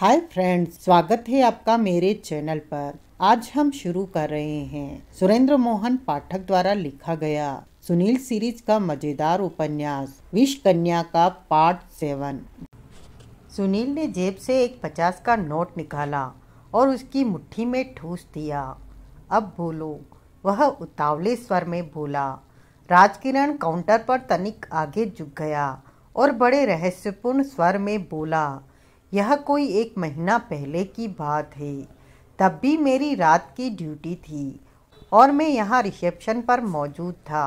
Hi friends स्वागत है आपका मेरे चैनल पर आज हम शुरू कर रहे हैं सुरेंद्र मोहन पाठक द्वारा लिखा गया सुनील सीरीज का मजेदार उपन्यास विश कन्या का पार्ट सेवन सुनील ने जेब से एक पचास का नोट निकाला और उसकी मुट्ठी में ठूस दिया अब बोलो वह उतावले स्वर में बोला राजकिरण काउंटर पर तनिक आगे झुक गया और बड़े रहस्यपूर्ण स्वर में बोला यह कोई एक महीना पहले की बात है तब भी मेरी रात की ड्यूटी थी और मैं यहाँ रिसेप्शन पर मौजूद था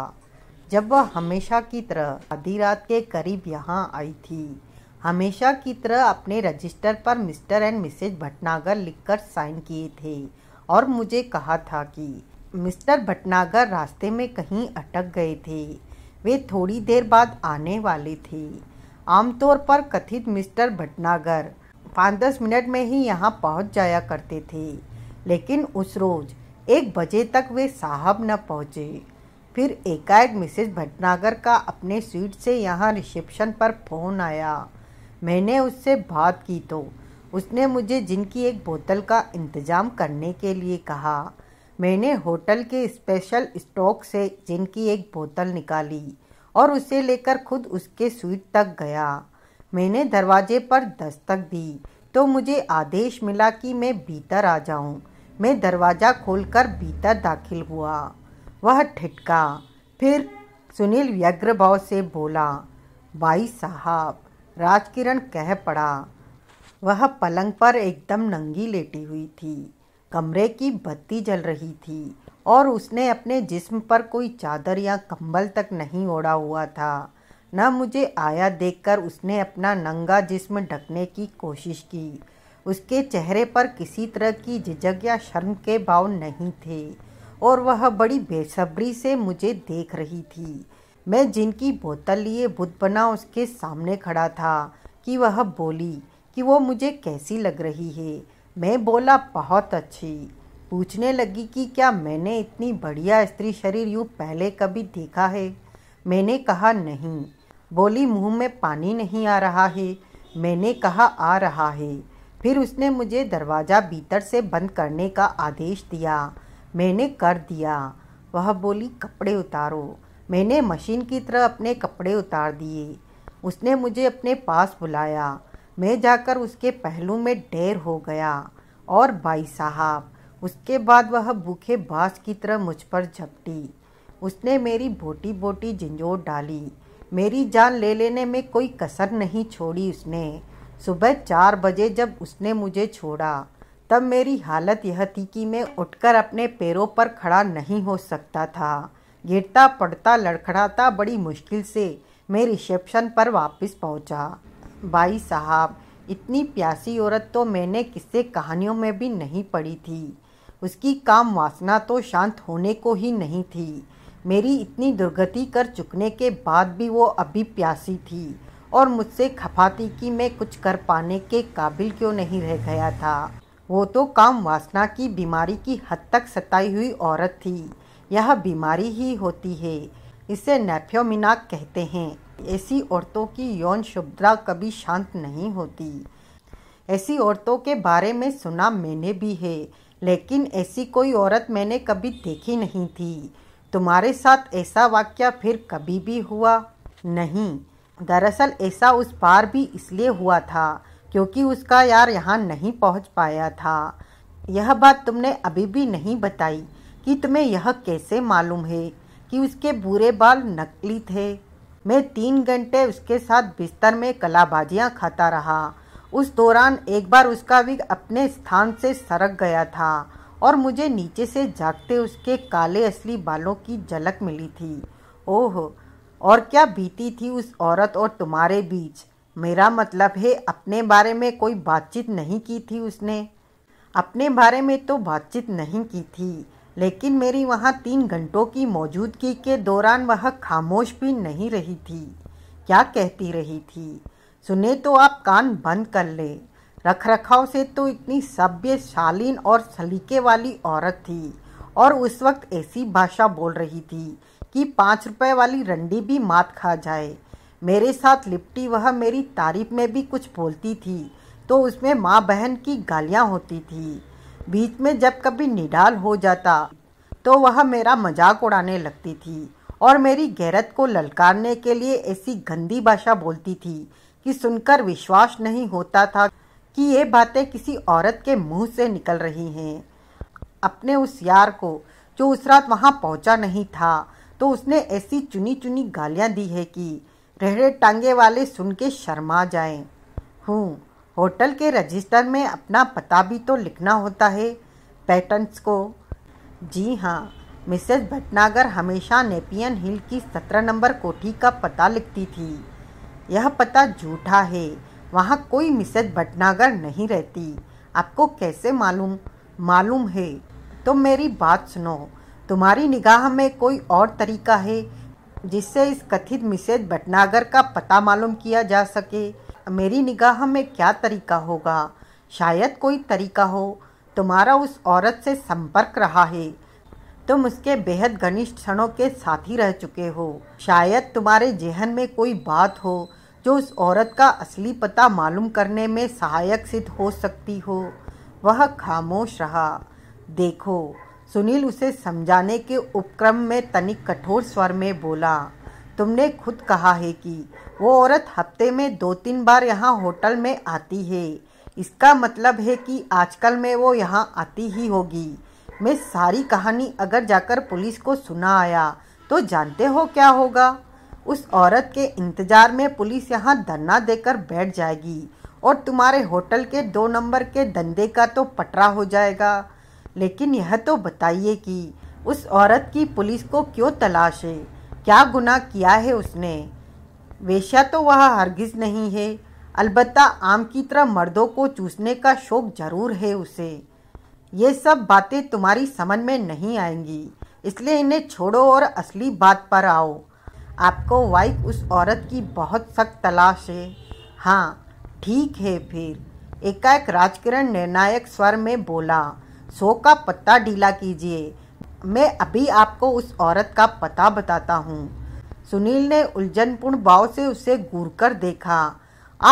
जब वह हमेशा की तरह आधी रात के करीब यहाँ आई थी हमेशा की तरह अपने रजिस्टर पर मिस्टर एंड मिसेज भटनागर लिखकर साइन किए थे और मुझे कहा था कि मिस्टर भटनागर रास्ते में कहीं अटक गए थे वे थोड़ी देर बाद आने वाले थे आमतौर पर कथित मिस्टर भटनागर पाँच दस मिनट में ही यहाँ पहुँच जाया करते थे लेकिन उस रोज़ एक बजे तक वे साहब न पहुँचे फिर एकाएक मिसेज भटनागर का अपने स्वीट से यहाँ रिसेप्शन पर फ़ोन आया मैंने उससे बात की तो उसने मुझे जिनकी एक बोतल का इंतज़ाम करने के लिए कहा मैंने होटल के स्पेशल स्टॉक से जिनकी एक बोतल निकाली और उसे लेकर खुद उसके सुइट तक गया मैंने दरवाजे पर दस्तक दी तो मुझे आदेश मिला कि मैं भीतर आ जाऊं। मैं दरवाज़ा खोलकर भीतर दाखिल हुआ वह ठिटका फिर सुनील व्यग्र भाव से बोला भाई साहब राजकिरण कह पड़ा वह पलंग पर एकदम नंगी लेटी हुई थी कमरे की बत्ती जल रही थी और उसने अपने जिस्म पर कोई चादर या कंबल तक नहीं ओढ़ा हुआ था न मुझे आया देखकर उसने अपना नंगा जिस्म ढकने की कोशिश की उसके चेहरे पर किसी तरह की झिझक या शर्म के भाव नहीं थे और वह बड़ी बेसब्री से मुझे देख रही थी मैं जिनकी बोतल लिए बुत बना उसके सामने खड़ा था कि वह बोली कि वो मुझे कैसी लग रही है मैं बोला बहुत अच्छी पूछने लगी कि क्या मैंने इतनी बढ़िया स्त्री शरीर यूँ पहले कभी देखा है मैंने कहा नहीं बोली मुंह में पानी नहीं आ रहा है मैंने कहा आ रहा है फिर उसने मुझे दरवाज़ा भीतर से बंद करने का आदेश दिया मैंने कर दिया वह बोली कपड़े उतारो मैंने मशीन की तरह अपने कपड़े उतार दिए उसने मुझे अपने पास बुलाया मैं जाकर उसके पहलू में ढेर हो गया और भाई साहब उसके बाद वह भूखे बाँस की तरह मुझ पर झपटी उसने मेरी बोटी बोटी झिंझोर डाली मेरी जान ले लेने में कोई कसर नहीं छोड़ी उसने सुबह चार बजे जब उसने मुझे छोड़ा तब मेरी हालत यह थी कि मैं उठकर अपने पैरों पर खड़ा नहीं हो सकता था गिरता पड़ता लड़खड़ाता बड़ी मुश्किल से मैं रिसेप्शन पर वापस पहुंचा। भाई साहब इतनी प्यासी औरत तो मैंने किसी कहानियों में भी नहीं पढ़ी थी उसकी काम वासना तो शांत होने को ही नहीं थी मेरी इतनी दुर्गति कर चुकने के बाद भी वो अभी प्यासी थी और मुझसे खफाती कि मैं कुछ कर पाने के काबिल क्यों नहीं रह गया था वो तो काम वासना की बीमारी की हद तक सताई हुई औरत थी यह बीमारी ही होती है इसे नेफ्योमिनाक कहते हैं ऐसी औरतों की यौन शुभ्रा कभी शांत नहीं होती ऐसी औरतों के बारे में सुना मैंने भी है लेकिन ऐसी कोई औरत मैंने कभी देखी नहीं थी तुम्हारे साथ ऐसा वाक्य फिर कभी भी हुआ नहीं दरअसल ऐसा उस बार भी इसलिए हुआ था क्योंकि उसका यार यहाँ नहीं पहुँच पाया था यह बात तुमने अभी भी नहीं बताई कि तुम्हें यह कैसे मालूम है कि उसके बुरे बाल नकली थे मैं तीन घंटे उसके साथ बिस्तर में कलाबाजियाँ खाता रहा उस दौरान एक बार उसका विग अपने स्थान से सरक गया था और मुझे नीचे से जागते उसके काले असली बालों की झलक मिली थी ओह और क्या बीती थी उस औरत और तुम्हारे बीच मेरा मतलब है अपने बारे में कोई बातचीत नहीं की थी उसने अपने बारे में तो बातचीत नहीं की थी लेकिन मेरी वहाँ तीन घंटों की मौजूदगी के दौरान वह खामोश भी नहीं रही थी क्या कहती रही थी सुने तो आप कान बंद कर ले रख रखाव से तो इतनी सभ्य शालीन और सलीके वाली औरत थी और उस वक्त ऐसी भाषा बोल रही थी कि पाँच रुपए वाली रंडी भी मात खा जाए मेरे साथ लिपटी वह मेरी तारीफ में भी कुछ बोलती थी तो उसमें माँ बहन की गालियाँ होती थी बीच में जब कभी निडाल हो जाता तो वह मेरा मजाक उड़ाने लगती थी और मेरी गैरत को ललकारने के लिए ऐसी गंदी भाषा बोलती थी कि सुनकर विश्वास नहीं होता था कि ये बातें किसी औरत के मुंह से निकल रही हैं अपने उस यार को जो उस रात वहाँ पहुँचा नहीं था तो उसने ऐसी चुनी चुनी गालियाँ दी है कि रहरे टांगे वाले सुन के शर्मा जाएं। हूँ होटल के रजिस्टर में अपना पता भी तो लिखना होता है पैटर्न्स को जी हाँ मिसेज भटनागर हमेशा नेपियन हिल की सत्रह नंबर कोठी का पता लिखती थी यह पता झूठा है वहाँ कोई मिसेज भटनागर नहीं रहती आपको कैसे मालूम मालूम है तो मेरी बात सुनो तुम्हारी निगाह में कोई और तरीका है जिससे इस कथित मिसेज भटनागर का पता मालूम किया जा सके मेरी निगाह में क्या तरीका होगा शायद कोई तरीका हो तुम्हारा उस औरत से संपर्क रहा है तुम उसके बेहद घनिष्ठ क्षणों के साथी रह चुके हो शायद तुम्हारे जहन में कोई बात हो जो उस औरत का असली पता मालूम करने में सहायक सिद्ध हो सकती हो वह खामोश रहा देखो सुनील उसे समझाने के उपक्रम में तनिक कठोर स्वर में बोला तुमने खुद कहा है कि वो औरत हफ्ते में दो तीन बार यहाँ होटल में आती है इसका मतलब है कि आजकल में वो यहाँ आती ही होगी मैं सारी कहानी अगर जाकर पुलिस को सुना आया तो जानते हो क्या होगा उस औरत के इंतज़ार में पुलिस यहाँ धरना देकर बैठ जाएगी और तुम्हारे होटल के दो नंबर के धंधे का तो पटरा हो जाएगा लेकिन यह तो बताइए कि उस औरत की पुलिस को क्यों तलाश है क्या गुनाह किया है उसने वेश्या तो वह हरगिज़ नहीं है अलबत्ता आम की तरह मर्दों को चूसने का शौक़ ज़रूर है उसे ये सब बातें तुम्हारी समझ में नहीं आएंगी इसलिए इन्हें छोड़ो और असली बात पर आओ आपको वाइफ उस औरत की बहुत सख्त तलाश है हाँ ठीक है फिर एकाएक राजकिरण निर्णायक स्वर में बोला सो का पत्ता ढीला कीजिए मैं अभी आपको उस औरत का पता बताता हूँ सुनील ने उलझनपूर्ण भाव से उसे घूर कर देखा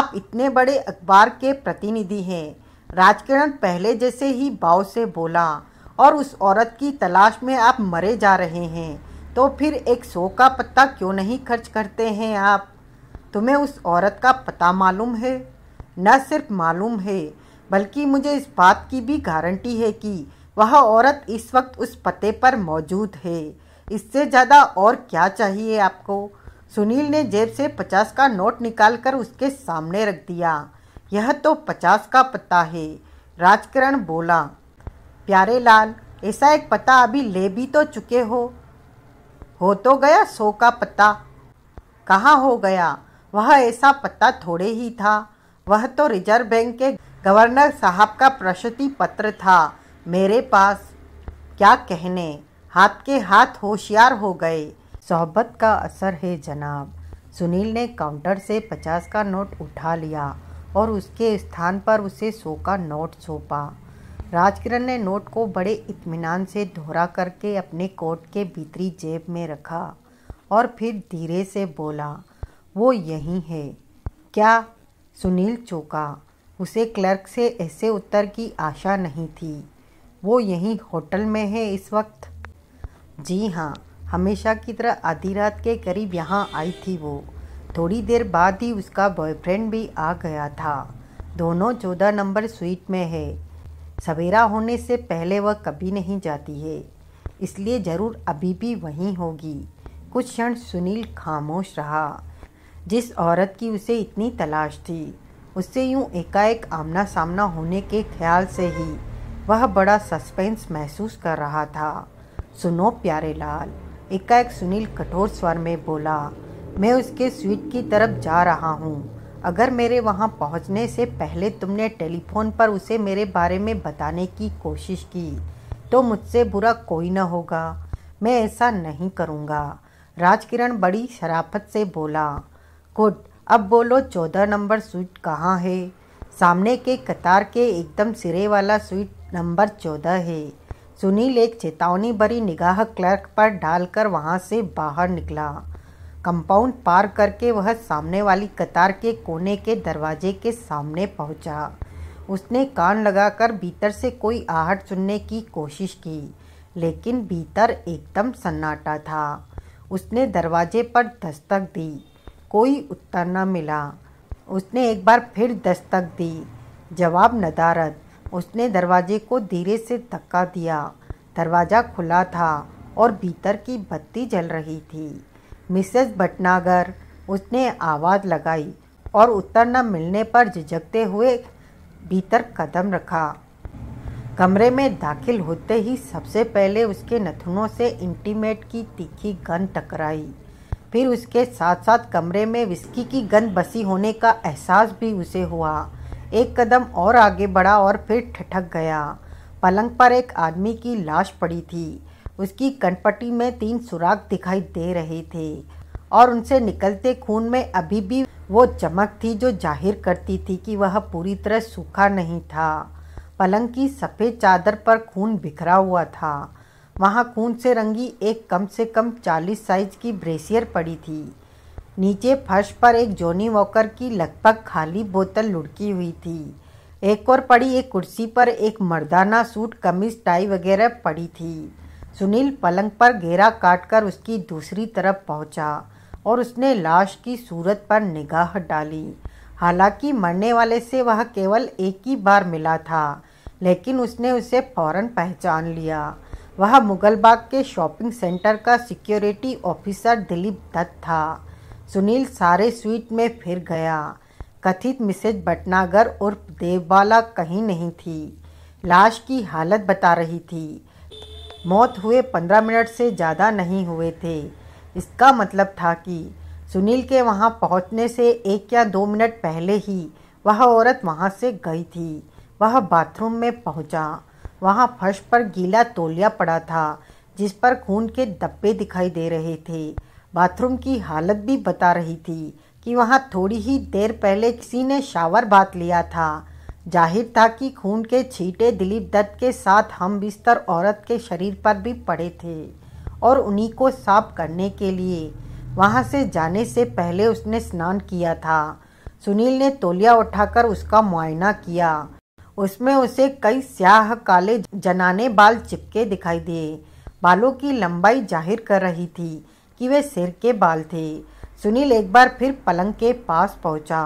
आप इतने बड़े अखबार के प्रतिनिधि हैं राजकिरण पहले जैसे ही भाव से बोला और उस औरत की तलाश में आप मरे जा रहे हैं तो फिर एक सौ का पत्ता क्यों नहीं खर्च करते हैं आप तुम्हें उस औरत का पता मालूम है न सिर्फ मालूम है बल्कि मुझे इस बात की भी गारंटी है कि वह औरत इस वक्त उस पते पर मौजूद है इससे ज़्यादा और क्या चाहिए आपको सुनील ने जेब से पचास का नोट निकालकर उसके सामने रख दिया यह तो पचास का पता है राजकरण बोला प्यारे लाल ऐसा एक पता अभी ले भी तो चुके हो हो तो गया सो का पता कहाँ हो गया वह ऐसा पता थोड़े ही था वह तो रिजर्व बैंक के गवर्नर साहब का प्रशति पत्र था मेरे पास क्या कहने हाथ के हाथ होशियार हो गए सोहबत का असर है जनाब सुनील ने काउंटर से पचास का नोट उठा लिया और उसके स्थान पर उसे सो का नोट सौंपा राजकिरण ने नोट को बड़े इत्मीनान से दोहरा करके अपने कोट के भीतरी जेब में रखा और फिर धीरे से बोला वो यही है क्या सुनील चौका उसे क्लर्क से ऐसे उत्तर की आशा नहीं थी वो यहीं होटल में है इस वक्त जी हाँ हमेशा की तरह आधी रात के करीब यहाँ आई थी वो थोड़ी देर बाद ही उसका बॉयफ्रेंड भी आ गया था दोनों चौदह नंबर स्वीट में है सवेरा होने से पहले वह कभी नहीं जाती है इसलिए ज़रूर अभी भी वहीं होगी कुछ क्षण सुनील खामोश रहा जिस औरत की उसे इतनी तलाश थी उससे यूं एकाएक आमना सामना होने के ख्याल से ही वह बड़ा सस्पेंस महसूस कर रहा था सुनो प्यारे लाल एकाएक सुनील कठोर स्वर में बोला मैं उसके स्वीट की तरफ जा रहा हूँ अगर मेरे वहाँ पहुँचने से पहले तुमने टेलीफोन पर उसे मेरे बारे में बताने की कोशिश की तो मुझसे बुरा कोई ना होगा मैं ऐसा नहीं करूँगा राजकिरण बड़ी शराफत से बोला गुड अब बोलो चौदह नंबर स्वीट कहाँ है सामने के कतार के एकदम सिरे वाला स्वीट नंबर चौदह है सुनील एक चेतावनी भरी निगाह क्लर्क पर डालकर वहाँ से बाहर निकला कंपाउंड पार करके वह सामने वाली कतार के कोने के दरवाजे के सामने पहुंचा। उसने कान लगाकर भीतर से कोई आहट सुनने की कोशिश की लेकिन भीतर एकदम सन्नाटा था उसने दरवाजे पर दस्तक दी कोई उत्तर न मिला उसने एक बार फिर दस्तक दी जवाब नदारद उसने दरवाजे को धीरे से धक्का दिया दरवाज़ा खुला था और भीतर की बत्ती जल रही थी मिसेस भटनागर उसने आवाज़ लगाई और उत्तर न मिलने पर झिझकते हुए भीतर कदम रखा कमरे में दाखिल होते ही सबसे पहले उसके नथुनों से इंटीमेट की तीखी गंध टकराई फिर उसके साथ साथ कमरे में विस्की की गंध बसी होने का एहसास भी उसे हुआ एक कदम और आगे बढ़ा और फिर ठठक गया पलंग पर एक आदमी की लाश पड़ी थी उसकी कनपट्टी में तीन सुराख दिखाई दे रहे थे और उनसे निकलते खून में अभी भी वो चमक थी जो जाहिर करती थी कि वह पूरी तरह सूखा नहीं था पलंग की सफ़ेद चादर पर खून बिखरा हुआ था वहाँ खून से रंगी एक कम से कम चालीस साइज की ब्रेसियर पड़ी थी नीचे फर्श पर एक जोनी वॉकर की लगभग खाली बोतल लुढ़की हुई थी एक और पड़ी एक कुर्सी पर एक मर्दाना सूट कमीज टाई वगैरह पड़ी थी सुनील पलंग पर घेरा काटकर उसकी दूसरी तरफ पहुंचा और उसने लाश की सूरत पर निगाह डाली हालांकि मरने वाले से वह केवल एक ही बार मिला था लेकिन उसने उसे फौरन पहचान लिया वह मुगलबाग के शॉपिंग सेंटर का सिक्योरिटी ऑफिसर दिलीप दत्त था सुनील सारे स्वीट में फिर गया कथित मिसेज भटनागर उर्फ देवबाला कहीं नहीं थी लाश की हालत बता रही थी मौत हुए पंद्रह मिनट से ज़्यादा नहीं हुए थे इसका मतलब था कि सुनील के वहाँ पहुँचने से एक या दो मिनट पहले ही वह औरत वहाँ से गई थी वह बाथरूम में पहुँचा वहाँ फर्श पर गीला तोलिया पड़ा था जिस पर खून के धब्बे दिखाई दे रहे थे बाथरूम की हालत भी बता रही थी कि वहाँ थोड़ी ही देर पहले किसी ने शावर बात लिया था जाहिर था कि खून के छींटे दिलीप दत्त के साथ हम बिस्तर औरत के शरीर पर भी पड़े थे और उन्हीं को साफ करने के लिए वहाँ से जाने से पहले उसने स्नान किया था सुनील ने तोलिया उठाकर उसका मुआयना किया उसमें उसे कई स्याह काले जनाने बाल चिपके दिखाई दिए बालों की लंबाई जाहिर कर रही थी कि वे सिर के बाल थे सुनील एक बार फिर पलंग के पास पहुंचा।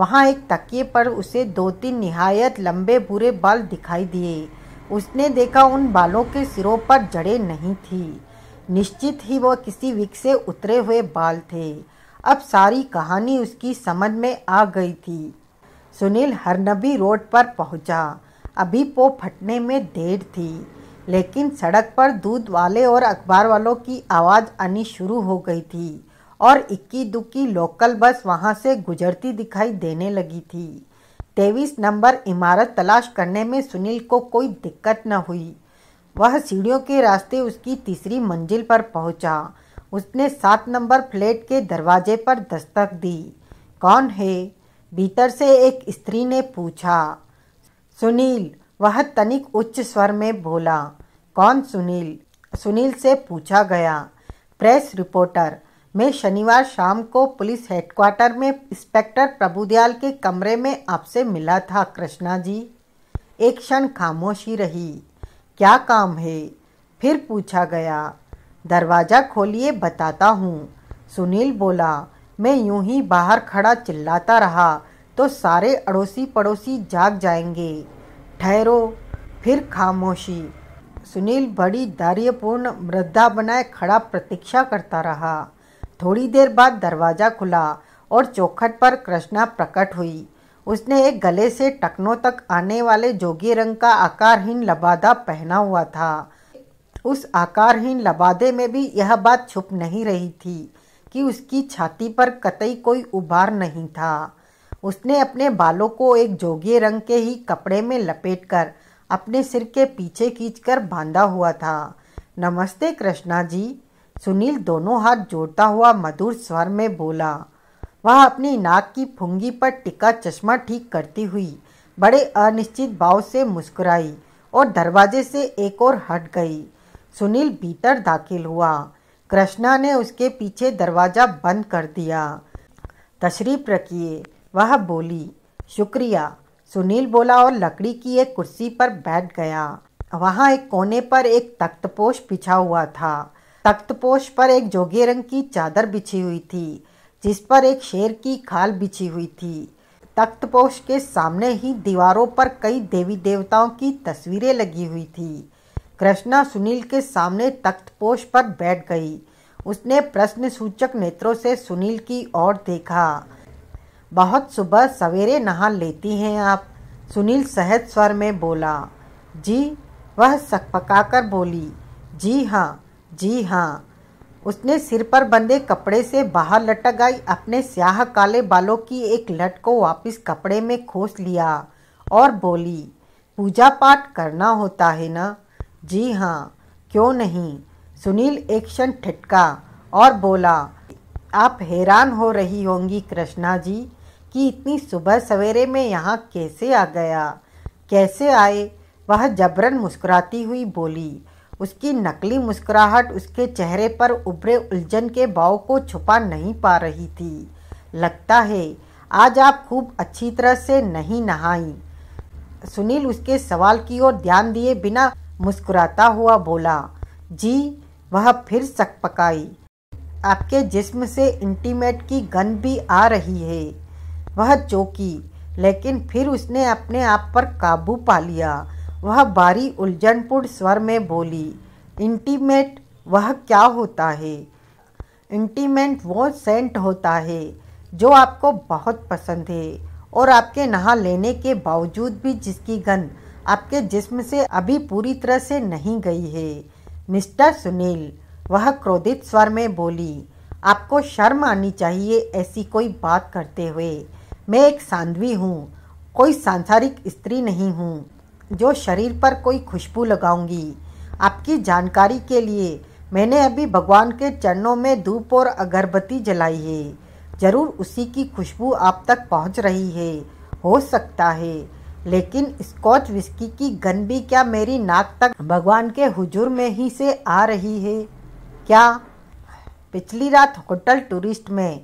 वहाँ एक तकिए पर उसे दो तीन निहायत लंबे भूरे बाल दिखाई दिए उसने देखा उन बालों के सिरों पर जड़े नहीं थी निश्चित ही वह किसी विक से उतरे हुए बाल थे अब सारी कहानी उसकी समझ में आ गई थी सुनील हरनबी रोड पर पहुंचा। अभी पो फटने में देर थी लेकिन सड़क पर दूध वाले और अखबार वालों की आवाज़ आनी शुरू हो गई थी और इक्की दुक्की लोकल बस वहां से गुजरती दिखाई देने लगी थी तेईस नंबर इमारत तलाश करने में सुनील को कोई दिक्कत न हुई वह सीढ़ियों के रास्ते उसकी तीसरी मंजिल पर पहुंचा उसने सात नंबर फ्लैट के दरवाजे पर दस्तक दी कौन है भीतर से एक स्त्री ने पूछा सुनील वह तनिक उच्च स्वर में बोला कौन सुनील सुनील से पूछा गया प्रेस रिपोर्टर मैं शनिवार शाम को पुलिस हेडक्वार्टर में इंस्पेक्टर प्रभुदयाल के कमरे में आपसे मिला था कृष्णा जी एक क्षण खामोशी रही क्या काम है फिर पूछा गया दरवाज़ा खोलिए बताता हूँ सुनील बोला मैं यूं ही बाहर खड़ा चिल्लाता रहा तो सारे अड़ोसी पड़ोसी जाग जाएंगे ठहरो फिर खामोशी सुनील बड़ी धैर्यपूर्ण वृद्धा बनाए खड़ा प्रतीक्षा करता रहा थोड़ी देर बाद दरवाज़ा खुला और चौखट पर कृष्णा प्रकट हुई उसने एक गले से टकनों तक आने वाले जोगी रंग का आकारहीन लबादा पहना हुआ था उस आकारहीन लबादे में भी यह बात छुप नहीं रही थी कि उसकी छाती पर कतई कोई उभार नहीं था उसने अपने बालों को एक जोगी रंग के ही कपड़े में लपेटकर अपने सिर के पीछे खींचकर बांधा हुआ था नमस्ते कृष्णा जी सुनील दोनों हाथ जोड़ता हुआ मधुर स्वर में बोला वह अपनी नाक की फुंगी पर टिका चश्मा ठीक करती हुई बड़े अनिश्चित भाव से मुस्कुराई और दरवाजे से एक और हट गई सुनील भीतर दाखिल हुआ कृष्णा ने उसके पीछे दरवाज़ा बंद कर दिया तशरीफ रखिए वह बोली शुक्रिया सुनील बोला और लकड़ी की एक कुर्सी पर बैठ गया वहाँ एक कोने पर एक तख्तपोश बिछा हुआ था तख्तपोश पर एक जोगे रंग की चादर बिछी हुई थी जिस पर एक शेर की खाल बिछी हुई थी तख्तपोश के सामने ही दीवारों पर कई देवी देवताओं की तस्वीरें लगी हुई थी कृष्णा सुनील के सामने तख्तपोश पर बैठ गई उसने प्रश्न सूचक नेत्रों से सुनील की ओर देखा बहुत सुबह सवेरे नहा लेती हैं आप सुनील सहज स्वर में बोला जी वह सकपकाकर बोली जी हाँ जी हाँ उसने सिर पर बंधे कपड़े से बाहर लटक आई अपने स्याह काले बालों की एक लट को वापस कपड़े में खोस लिया और बोली पूजा पाठ करना होता है ना जी हाँ क्यों नहीं सुनील एक क्षण ठिटका और बोला आप हैरान हो रही होंगी कृष्णा जी कि इतनी सुबह सवेरे में यहाँ कैसे आ गया कैसे आए वह जबरन मुस्कुराती हुई बोली उसकी नकली मुस्कुराहट उसके चेहरे पर उभरे उलझन के भाव को छुपा नहीं पा रही थी लगता है आज आप खूब अच्छी तरह से नहीं नहाई सुनील उसके सवाल की ओर ध्यान दिए बिना मुस्कुराता हुआ बोला जी वह फिर सक पकाई आपके जिस्म से इंटीमेट की गंध भी आ रही है वह चौकी लेकिन फिर उसने अपने आप पर काबू पा लिया वह बारी उलझनपूर्ण स्वर में बोली इंटीमेट वह क्या होता है इंटीमेट वो सेंट होता है जो आपको बहुत पसंद है और आपके नहा लेने के बावजूद भी जिसकी गंध आपके जिस्म से अभी पूरी तरह से नहीं गई है मिस्टर सुनील वह क्रोधित स्वर में बोली आपको शर्म आनी चाहिए ऐसी कोई बात करते हुए मैं एक सांधवी हूँ कोई सांसारिक स्त्री नहीं हूँ जो शरीर पर कोई खुशबू लगाऊंगी आपकी जानकारी के लिए मैंने अभी भगवान के चरणों में धूप और अगरबत्ती जलाई है ज़रूर उसी की खुशबू आप तक पहुंच रही है हो सकता है लेकिन स्कॉच विस्की की गन भी क्या मेरी नाक तक भगवान के हुजूर में ही से आ रही है क्या पिछली रात होटल टूरिस्ट में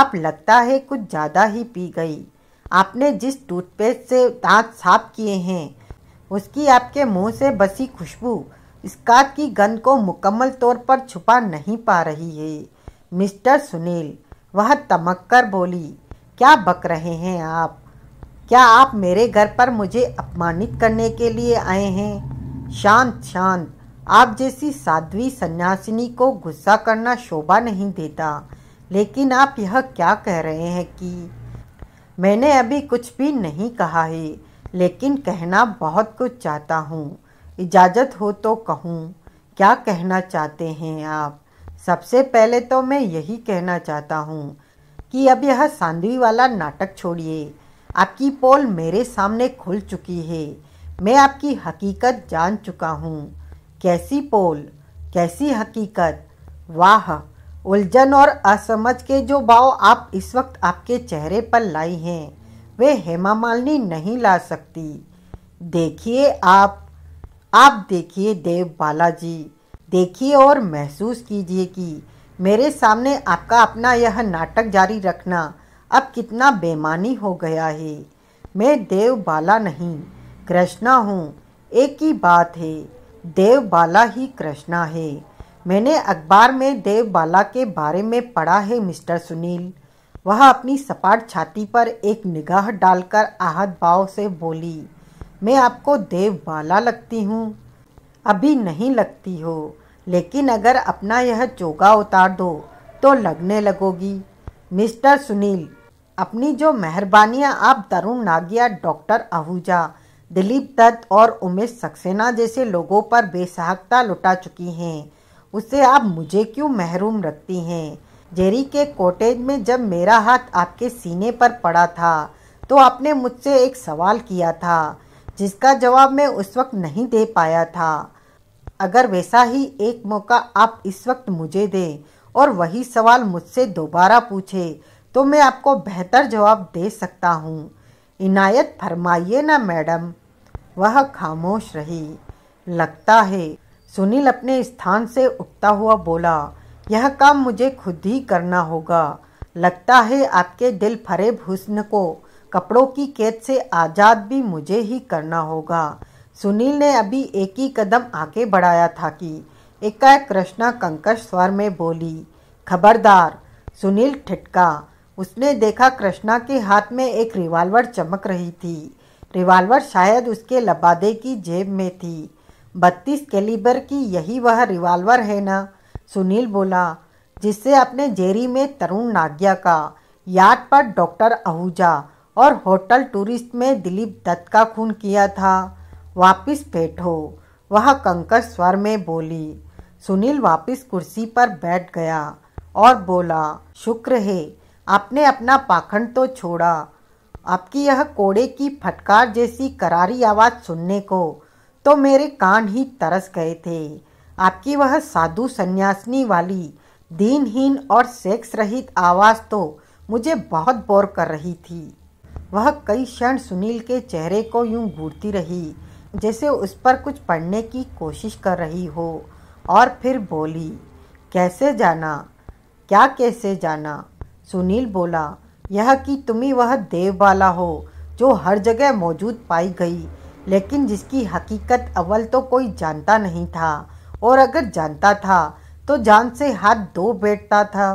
आप लगता है कुछ ज़्यादा ही पी गई आपने जिस टूथपेस्ट से दांत साफ किए हैं उसकी आपके मुंह से बसी खुशबू स्काक की गंध को मुकम्मल तौर पर छुपा नहीं पा रही है मिस्टर सुनील वह तमक कर बोली क्या बक रहे हैं आप क्या आप मेरे घर पर मुझे अपमानित करने के लिए आए हैं शांत शांत आप जैसी साध्वी सन्यासिनी को गुस्सा करना शोभा नहीं देता लेकिन आप यह क्या कह रहे हैं कि मैंने अभी कुछ भी नहीं कहा है लेकिन कहना बहुत कुछ चाहता हूँ इजाज़त हो तो कहूँ क्या कहना चाहते हैं आप सबसे पहले तो मैं यही कहना चाहता हूँ कि अब यह सांदवी वाला नाटक छोड़िए आपकी पोल मेरे सामने खुल चुकी है मैं आपकी हकीकत जान चुका हूँ कैसी पोल कैसी हकीकत वाह उलझन और असमझ के जो भाव आप इस वक्त आपके चेहरे पर लाई हैं वे हेमा मालिनी नहीं ला सकती देखिए आप आप देखिए देव बालाजी देखिए और महसूस कीजिए कि मेरे सामने आपका अपना यह नाटक जारी रखना अब कितना बेमानी हो गया है मैं देव बाला नहीं कृष्णा हूँ एक ही बात है देव बाला ही कृष्णा है मैंने अखबार में देव बाला के बारे में पढ़ा है मिस्टर सुनील वह अपनी सपाट छाती पर एक निगाह डालकर आहत भाव से बोली मैं आपको देव बाला लगती हूँ अभी नहीं लगती हो लेकिन अगर अपना यह चोगा उतार दो तो लगने लगोगी मिस्टर सुनील अपनी जो मेहरबानियाँ आप तरुण नागिया डॉक्टर आहूजा दिलीप दत्त और उमेश सक्सेना जैसे लोगों पर बेसहाकता लुटा चुकी हैं उसे आप मुझे क्यों महरूम रखती हैं जेरी के कॉटेज में जब मेरा हाथ आपके सीने पर पड़ा था तो आपने मुझसे एक सवाल किया था जिसका जवाब मैं उस वक्त नहीं दे पाया था अगर वैसा ही एक मौका आप इस वक्त मुझे दें और वही सवाल मुझसे दोबारा पूछे तो मैं आपको बेहतर जवाब दे सकता हूँ इनायत फरमाइए ना मैडम वह खामोश रही लगता है सुनील अपने स्थान से उठता हुआ बोला यह काम मुझे खुद ही करना होगा लगता है आपके दिल फरेब हुस्न को कपड़ों की कैद से आज़ाद भी मुझे ही करना होगा सुनील ने अभी एक ही कदम आगे बढ़ाया था कि एकाएक कृष्णा कंकश स्वर में बोली खबरदार सुनील ठिटका उसने देखा कृष्णा के हाथ में एक रिवाल्वर चमक रही थी रिवाल्वर शायद उसके लबादे की जेब में थी बत्तीस कैलिबर की यही वह रिवाल्वर है ना सुनील बोला जिससे अपने जेरी में तरुण नागिया का याद पर डॉक्टर आहूजा और होटल टूरिस्ट में दिलीप दत्त का खून किया था वापिस बैठो वह कंकर स्वर में बोली सुनील वापिस कुर्सी पर बैठ गया और बोला शुक्र है आपने अपना पाखंड तो छोड़ा आपकी यह कोड़े की फटकार जैसी करारी आवाज़ सुनने को तो मेरे कान ही तरस गए थे आपकी वह साधु संन्यासिनी वाली दीनहीन और सेक्स रहित आवाज़ तो मुझे बहुत बोर कर रही थी वह कई क्षण सुनील के चेहरे को यूं घूरती रही जैसे उस पर कुछ पढ़ने की कोशिश कर रही हो और फिर बोली कैसे जाना क्या कैसे जाना सुनील बोला यह कि तुम्हें वह देव वाला हो जो हर जगह मौजूद पाई गई लेकिन जिसकी हकीकत अव्वल तो कोई जानता नहीं था और अगर जानता था तो जान से हाथ धो बैठता था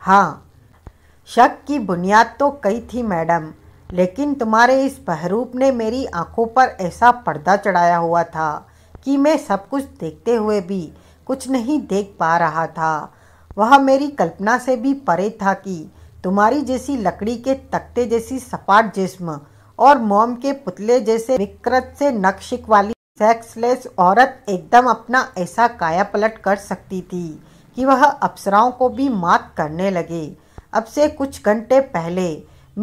हाँ शक की बुनियाद तो कई थी मैडम लेकिन तुम्हारे इस बहरूप ने मेरी आंखों पर ऐसा पर्दा चढ़ाया हुआ था कि मैं सब कुछ देखते हुए भी कुछ नहीं देख पा रहा था वह मेरी कल्पना से भी परे था कि तुम्हारी जैसी लकड़ी के तख्ते जैसी सपाट जिस्म और मोम के पुतले जैसे विकृत से नक्शिक वाली सेक्सलेस औरत एकदम अपना ऐसा काया पलट कर सकती थी कि वह अप्सराओं को भी मात करने लगे अब से कुछ घंटे पहले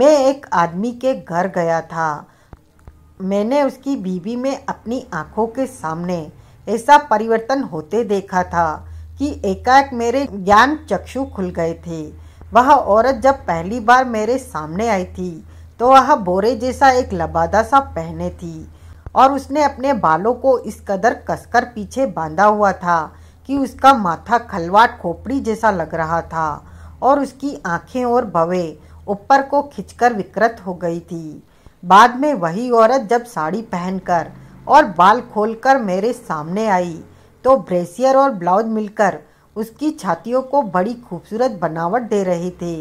मैं एक आदमी के घर गया था मैंने उसकी बीवी में अपनी आंखों के सामने ऐसा परिवर्तन होते देखा था कि एकाएक मेरे ज्ञान चक्षु खुल गए थे वह औरत जब पहली बार मेरे सामने आई थी तो वह बोरे जैसा एक लबादा सा पहने थी और उसने अपने बालों को इस कदर कसकर पीछे बांधा हुआ था कि उसका माथा खलवाट खोपड़ी जैसा लग रहा था और उसकी आंखें और भवे ऊपर को खिंचकर विकृत हो गई थी बाद में वही औरत जब साड़ी पहनकर और बाल खोलकर मेरे सामने आई तो ब्रेसियर और ब्लाउज मिलकर उसकी छातियों को बड़ी खूबसूरत बनावट दे रहे थे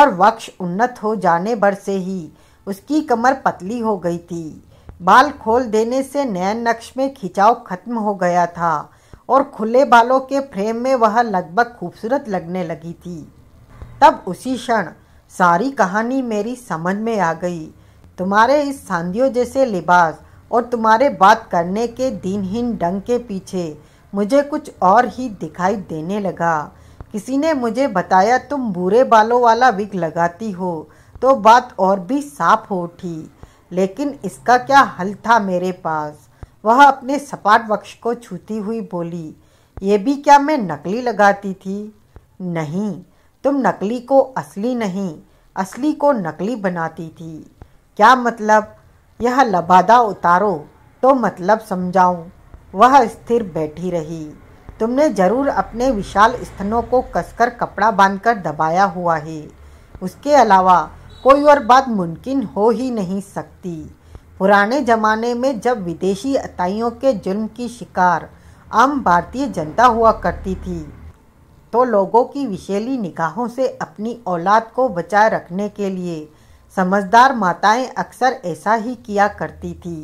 और वक्ष उन्नत हो जाने भर से ही उसकी कमर पतली हो गई थी बाल खोल देने से नयन नक्श में खिंचाव खत्म हो गया था और खुले बालों के फ्रेम में वह लगभग खूबसूरत लगने लगी थी तब उसी क्षण सारी कहानी मेरी समझ में आ गई तुम्हारे इस सांदियों जैसे लिबास और तुम्हारे बात करने के दिनहीन ढंग के पीछे मुझे कुछ और ही दिखाई देने लगा किसी ने मुझे बताया तुम बुरे बालों वाला विग लगाती हो तो बात और भी साफ हो उठी लेकिन इसका क्या हल था मेरे पास वह अपने सपाट वक्ष को छूती हुई बोली ये भी क्या मैं नकली लगाती थी नहीं तुम नकली को असली नहीं असली को नकली बनाती थी क्या मतलब यह लबादा उतारो तो मतलब समझाऊं वह स्थिर बैठी रही तुमने जरूर अपने विशाल स्तनों को कसकर कपड़ा बांधकर दबाया हुआ है उसके अलावा कोई और बात मुमकिन हो ही नहीं सकती पुराने ज़माने में जब विदेशी अताइयों के जुल्म की शिकार आम भारतीय जनता हुआ करती थी तो लोगों की विशेली निगाहों से अपनी औलाद को बचाए रखने के लिए समझदार माताएं अक्सर ऐसा ही किया करती थी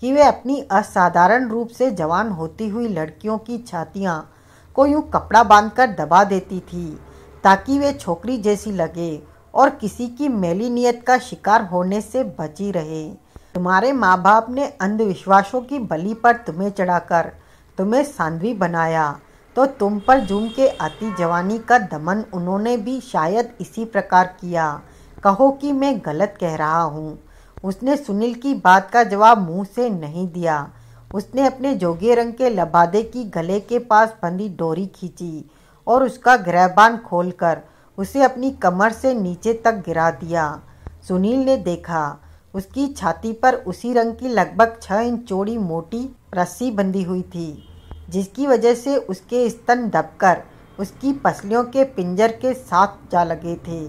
कि वे अपनी असाधारण रूप से जवान होती हुई लड़कियों की छातियाँ को यूँ कपड़ा बांधकर दबा देती थी ताकि वे छोकरी जैसी लगे और किसी की मैली नीयत का शिकार होने से बची रहे तुम्हारे माँ बाप ने अंधविश्वासों की बलि पर तुम्हें चढ़ाकर तुम्हें सांधवी बनाया तो तुम पर जुम के आती जवानी का दमन उन्होंने भी शायद इसी प्रकार किया कहो कि मैं गलत कह रहा हूँ उसने सुनील की बात का जवाब मुंह से नहीं दिया उसने अपने जोगे रंग के लबादे की गले के पास बंधी डोरी खींची और उसका गृहबान खोलकर उसे अपनी कमर से नीचे तक गिरा दिया सुनील ने देखा उसकी छाती पर उसी रंग की लगभग छः इंच चौड़ी मोटी रस्सी बंधी हुई थी जिसकी वजह से उसके स्तन दबकर उसकी पसलियों के पिंजर के साथ जा लगे थे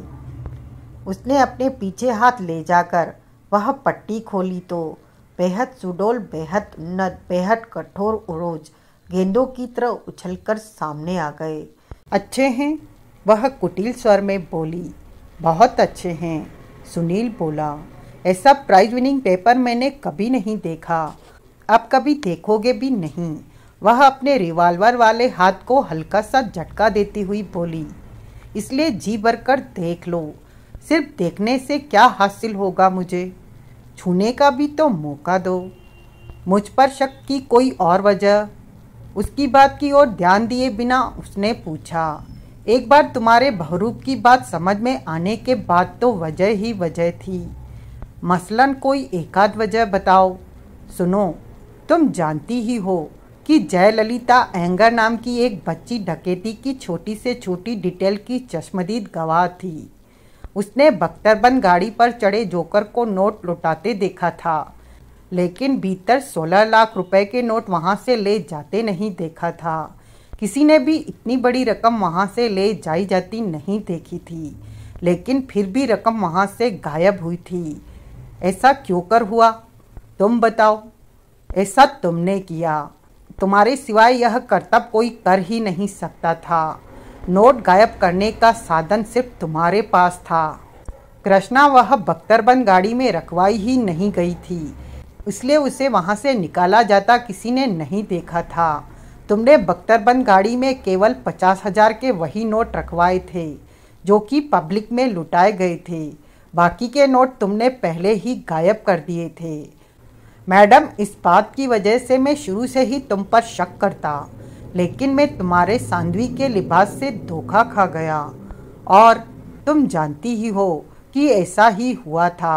उसने अपने पीछे हाथ ले जाकर वह पट्टी खोली तो बेहद सुडोल बेहद उन्नत बेहद कठोर उरोज गेंदों की तरह उछलकर सामने आ गए अच्छे हैं वह कुटिल स्वर में बोली बहुत अच्छे हैं सुनील बोला ऐसा प्राइज विनिंग पेपर मैंने कभी नहीं देखा अब कभी देखोगे भी नहीं वह अपने रिवॉल्वर वाले हाथ को हल्का सा झटका देती हुई बोली इसलिए जी भर कर देख लो सिर्फ देखने से क्या हासिल होगा मुझे छूने का भी तो मौका दो मुझ पर शक की कोई और वजह उसकी बात की ओर ध्यान दिए बिना उसने पूछा एक बार तुम्हारे भवरूप की बात समझ में आने के बाद तो वजह ही वजह थी मसलन कोई एकाध वजह बताओ सुनो तुम जानती ही हो कि जयललिता एंगर नाम की एक बच्ची डकेती की छोटी से छोटी डिटेल की चश्मदीद गवाह थी उसने बख्तरबंद गाड़ी पर चढ़े जोकर को नोट लुटाते देखा था लेकिन भीतर 16 लाख रुपए के नोट वहां से ले जाते नहीं देखा था किसी ने भी इतनी बड़ी रकम वहाँ से ले जाई जाती नहीं देखी थी लेकिन फिर भी रकम वहाँ से गायब हुई थी ऐसा क्यों कर हुआ तुम बताओ ऐसा तुमने किया तुम्हारे सिवाय यह कर्तव्य कोई कर ही नहीं सकता था नोट गायब करने का साधन सिर्फ तुम्हारे पास था कृष्णा वह बख्तरबंद गाड़ी में रखवाई ही नहीं गई थी इसलिए उसे वहाँ से निकाला जाता किसी ने नहीं देखा था तुमने बख्तरबंद गाड़ी में केवल पचास हजार के वही नोट रखवाए थे जो कि पब्लिक में लुटाए गए थे बाकी के नोट तुमने पहले ही गायब कर दिए थे मैडम इस बात की वजह से मैं शुरू से ही तुम पर शक करता लेकिन मैं तुम्हारे सांधवी के लिबास से धोखा खा गया और तुम जानती ही हो कि ऐसा ही हुआ था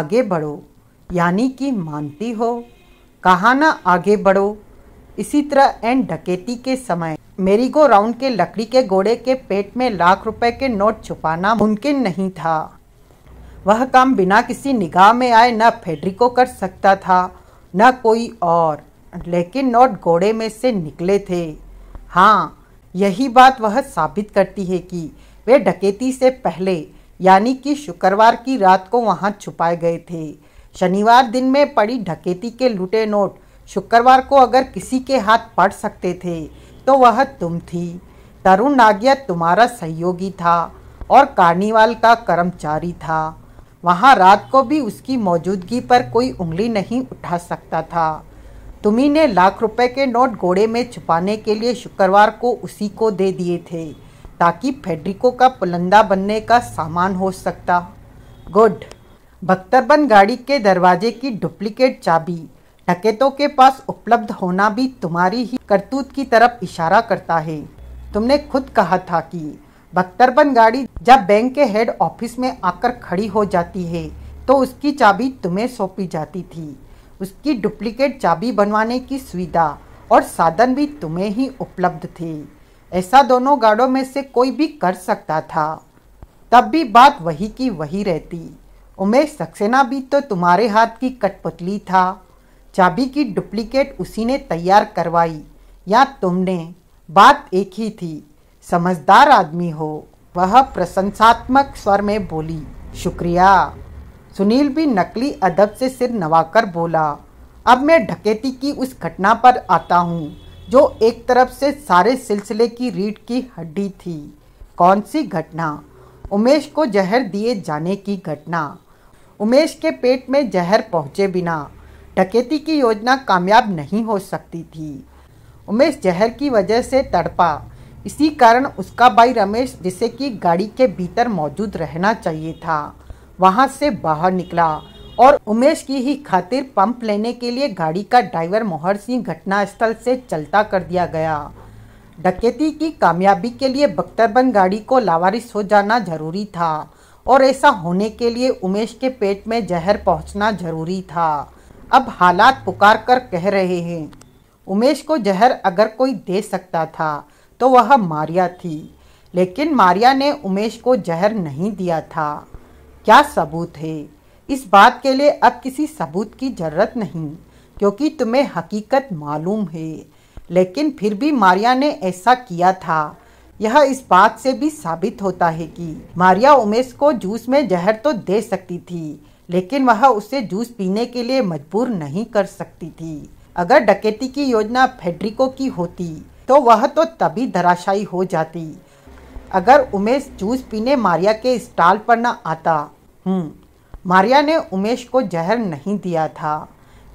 आगे बढ़ो यानी कि मानती हो कहा ना आगे बढ़ो इसी तरह एन ढकेती के समय मेरी गो राउंड के लकड़ी के घोड़े के पेट में लाख रुपए के नोट छुपाना मुमकिन नहीं था वह काम बिना किसी निगाह में आए न फेडरिको कर सकता था न कोई और लेकिन नोट घोड़े में से निकले थे हाँ यही बात वह साबित करती है कि वे डकेती से पहले यानी कि शुक्रवार की रात को वहाँ छुपाए गए थे शनिवार दिन में पड़ी ढकेती के लुटे नोट शुक्रवार को अगर किसी के हाथ पड़ सकते थे तो वह तुम थी तरुण नागिया तुम्हारा सहयोगी था और कार्निवाल का कर्मचारी था वहाँ रात को भी उसकी मौजूदगी पर कोई उंगली नहीं उठा सकता था तुम्ही ने लाख रुपए के नोट घोड़े में छुपाने के लिए शुक्रवार को उसी को दे दिए थे ताकि फेडरिको का पुलंदा बनने का सामान हो सकता गुड बख्तरबंद गाड़ी के दरवाजे की डुप्लीकेट चाबी डकैतों के पास उपलब्ध होना भी तुम्हारी ही करतूत की तरफ इशारा करता है तुमने खुद कहा था कि बख्तरबन गाड़ी जब बैंक के हेड ऑफिस में आकर खड़ी हो जाती है तो उसकी चाबी तुम्हें सौंपी जाती थी उसकी डुप्लीकेट चाबी बनवाने की सुविधा और साधन भी तुम्हें ही उपलब्ध थे ऐसा दोनों गाड़ों में से कोई भी कर सकता था तब भी बात वही की वही रहती उमेश सक्सेना भी तो तुम्हारे हाथ की कठपुतली था चाबी की डुप्लीकेट उसी ने तैयार करवाई या तुमने बात एक ही थी समझदार आदमी हो वह प्रशंसात्मक स्वर में बोली शुक्रिया सुनील भी नकली अदब से सिर नवाकर बोला अब मैं ढकेती की उस घटना पर आता हूँ जो एक तरफ से सारे सिलसिले की रीढ़ की हड्डी थी कौन सी घटना उमेश को जहर दिए जाने की घटना उमेश के पेट में जहर पहुँचे बिना डकैती की योजना कामयाब नहीं हो सकती थी उमेश जहर की वजह से तड़पा इसी कारण उसका भाई रमेश जिसे कि गाड़ी के भीतर मौजूद रहना चाहिए था वहाँ से बाहर निकला और उमेश की ही खातिर पंप लेने के लिए गाड़ी का ड्राइवर मोहर सिंह घटनास्थल से चलता कर दिया गया डकैती की कामयाबी के लिए बख्तरबंद गाड़ी को लावारिस हो जाना जरूरी था और ऐसा होने के लिए उमेश के पेट में जहर पहुंचना जरूरी था अब हालात पुकार कर कह रहे हैं उमेश को जहर अगर कोई दे सकता था तो वह मारिया थी लेकिन मारिया ने उमेश को जहर नहीं दिया था क्या सबूत है इस बात के लिए अब किसी सबूत की ज़रूरत नहीं क्योंकि तुम्हें हकीकत मालूम है लेकिन फिर भी मारिया ने ऐसा किया था यह इस बात से भी साबित होता है कि मारिया उमेश को जूस में जहर तो दे सकती थी लेकिन वह उसे जूस पीने के लिए मजबूर नहीं कर सकती थी अगर डकैती की योजना फेडरिको की होती तो वह तो तभी धराशायी हो जाती अगर उमेश जूस पीने मारिया के स्टॉल पर न आता हम्म, मारिया ने उमेश को जहर नहीं दिया था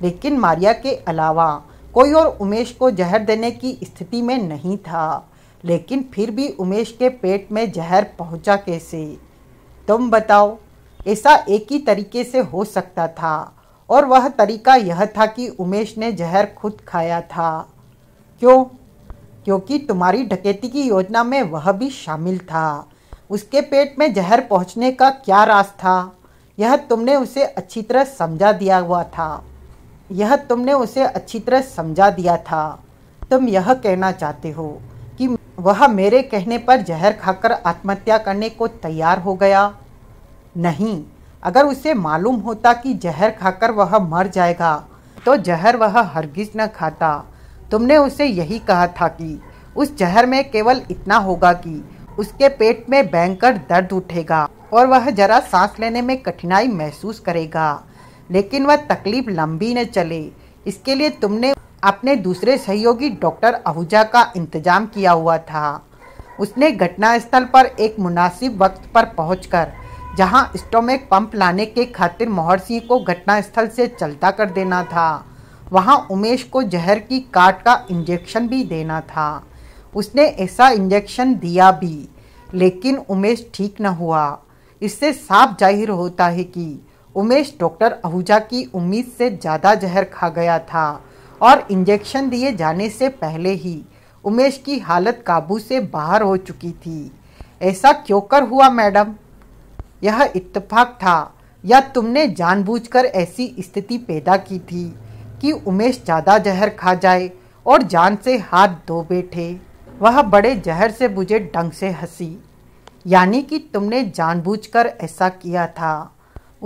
लेकिन मारिया के अलावा कोई और उमेश को जहर देने की स्थिति में नहीं था लेकिन फिर भी उमेश के पेट में जहर पहुंचा कैसे तुम बताओ ऐसा एक ही तरीके से हो सकता था और वह तरीका यह था कि उमेश ने जहर खुद खाया था क्यों क्योंकि तुम्हारी ढकेती की योजना में वह भी शामिल था उसके पेट में जहर पहुंचने का क्या रास था यह तुमने उसे अच्छी तरह समझा दिया हुआ था यह तुमने उसे अच्छी तरह समझा दिया था तुम यह कहना चाहते हो कि वह मेरे कहने पर जहर खाकर आत्महत्या करने को तैयार हो गया नहीं अगर उसे मालूम होता कि जहर खाकर वह मर जाएगा तो जहर वह हरगिज न खाता तुमने उसे यही कहा था कि उस जहर में केवल इतना होगा कि उसके पेट में भयंकर दर्द उठेगा और वह जरा सांस लेने में कठिनाई महसूस करेगा लेकिन वह तकलीफ लंबी न चले इसके लिए तुमने अपने दूसरे सहयोगी डॉक्टर आहूजा का इंतजाम किया हुआ था उसने घटनास्थल पर एक मुनासिब वक्त पर पहुंचकर जहां स्टोमेक पंप लाने के खातिर मोहर सिंह को घटनास्थल से चलता कर देना था वहां उमेश को जहर की काट का इंजेक्शन भी देना था उसने ऐसा इंजेक्शन दिया भी लेकिन उमेश ठीक न हुआ इससे साफ जाहिर होता है कि उमेश डॉक्टर आहूजा की उम्मीद से ज़्यादा जहर खा गया था और इंजेक्शन दिए जाने से पहले ही उमेश की हालत काबू से बाहर हो चुकी थी ऐसा क्यों कर हुआ मैडम यह इत्तफाक था या तुमने जानबूझकर ऐसी स्थिति पैदा की थी कि उमेश ज़्यादा जहर खा जाए और जान से हाथ धो बैठे वह बड़े जहर से बुझे ढंग से हंसी यानी कि तुमने जानबूझकर ऐसा किया था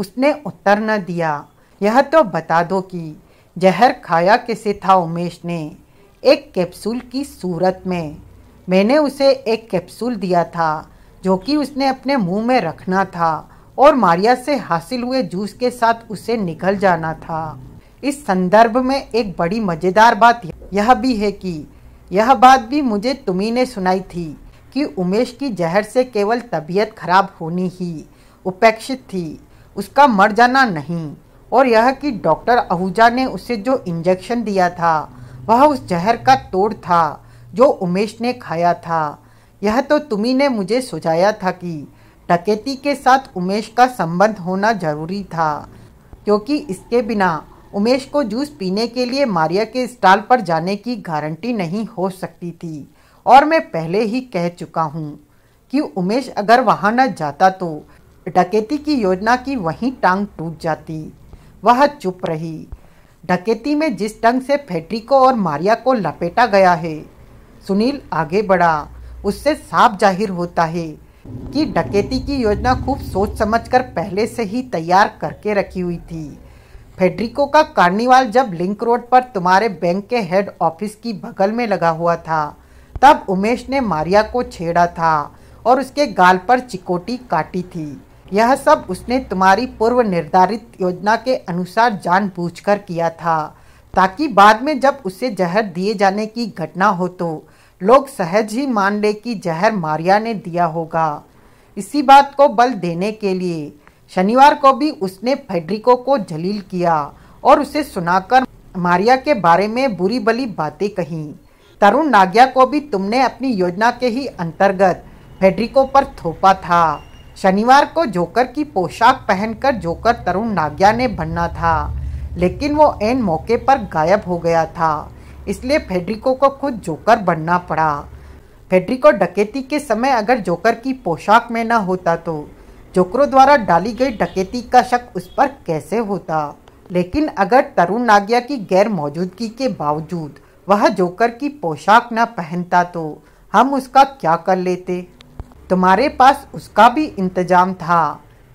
उसने उत्तर न दिया यह तो बता दो कि जहर खाया कैसे था उमेश ने एक कैप्सूल की सूरत में मैंने उसे एक कैप्सूल दिया था जो कि उसने अपने मुंह में रखना था और मारिया से हासिल हुए जूस के साथ उसे निकल जाना था इस संदर्भ में एक बड़ी मज़ेदार बात यह भी है कि यह बात भी मुझे तुम्ही ने सुनाई थी कि उमेश की जहर से केवल तबीयत खराब होनी ही उपेक्षित थी उसका मर जाना नहीं और यह कि डॉक्टर आहूजा ने उसे जो इंजेक्शन दिया था वह उस जहर का तोड़ था जो उमेश ने खाया था यह तो तुम्ही ने मुझे सुझाया था कि डकैती के साथ उमेश का संबंध होना जरूरी था क्योंकि इसके बिना उमेश को जूस पीने के लिए मारिया के स्टॉल पर जाने की गारंटी नहीं हो सकती थी और मैं पहले ही कह चुका हूँ कि उमेश अगर वहाँ न जाता तो डकैती की योजना की वहीं टांग टूट जाती वह चुप रही डकैती में जिस ढंग से फेडरिको और मारिया को लपेटा गया है सुनील आगे बढ़ा उससे साफ जाहिर होता है कि डकैती की योजना खूब सोच समझकर पहले से ही तैयार करके रखी हुई थी फेडरिको का कार्निवाल जब लिंक रोड पर तुम्हारे बैंक के हेड ऑफिस की बगल में लगा हुआ था तब उमेश ने मारिया को छेड़ा था और उसके गाल पर चिकोटी काटी थी यह सब उसने तुम्हारी पूर्व निर्धारित योजना के अनुसार जानबूझकर किया था ताकि बाद में जब उसे जहर दिए जाने की घटना हो तो लोग सहज ही मान ले कि जहर मारिया ने दिया होगा इसी बात को बल देने के लिए शनिवार को भी उसने फेडरिको को जलील किया और उसे सुनाकर मारिया के बारे में बुरी बली बातें कही तरुण नागिया को भी तुमने अपनी योजना के ही अंतर्गत फेडरिको पर थोपा था शनिवार को जोकर की पोशाक पहनकर जोकर तरुण नागिया ने बनना था लेकिन वो एन मौके पर गायब हो गया था इसलिए फेड्रिको को खुद जोकर बनना पड़ा फेड्रिको डकैती के समय अगर जोकर की पोशाक में न होता तो जोकरों द्वारा डाली गई डकैती का शक उस पर कैसे होता लेकिन अगर तरुण नागिया की गैर मौजूदगी के बावजूद वह जोकर की पोशाक न पहनता तो हम उसका क्या कर लेते तुम्हारे पास उसका भी इंतजाम था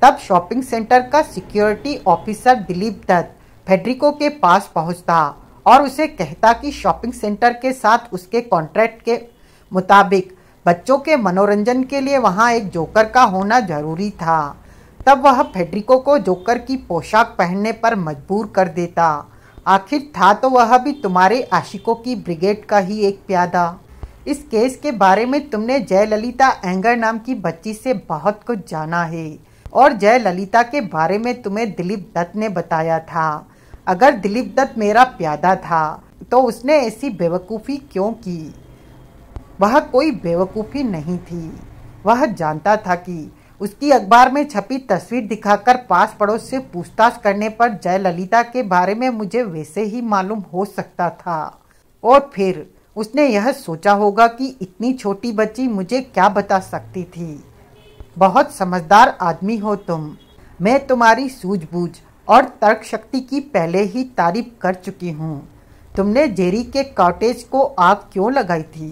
तब शॉपिंग सेंटर का सिक्योरिटी ऑफिसर दिलीप दत्त फेड्रिको के पास पहुंचता और उसे कहता कि शॉपिंग सेंटर के साथ उसके कॉन्ट्रैक्ट के मुताबिक बच्चों के मनोरंजन के लिए वहाँ एक जोकर का होना जरूरी था तब वह फेडरिको को जोकर की पोशाक पहनने पर मजबूर कर देता आखिर था तो वह भी तुम्हारे आशिकों की ब्रिगेड का ही एक प्यादा इस केस के बारे में तुमने जयललिता एंगर नाम की बच्ची से बहुत कुछ जाना है और जयललिता के बारे में तुम्हें दिलीप दत्त ने बताया था अगर दिलीप दत्त मेरा प्यादा था तो उसने ऐसी बेवकूफ़ी क्यों की वह कोई बेवकूफ़ी नहीं थी वह जानता था कि उसकी अखबार में छपी तस्वीर दिखाकर पास पड़ोस से पूछताछ करने पर जयललिता के बारे में मुझे वैसे ही मालूम हो सकता था और फिर उसने यह सोचा होगा कि इतनी छोटी बच्ची मुझे क्या बता सकती थी बहुत समझदार आदमी हो तुम मैं तुम्हारी सूझबूझ और तर्क शक्ति की पहले ही तारीफ कर चुकी हूँ तुमने जेरी के कॉटेज को आग क्यों लगाई थी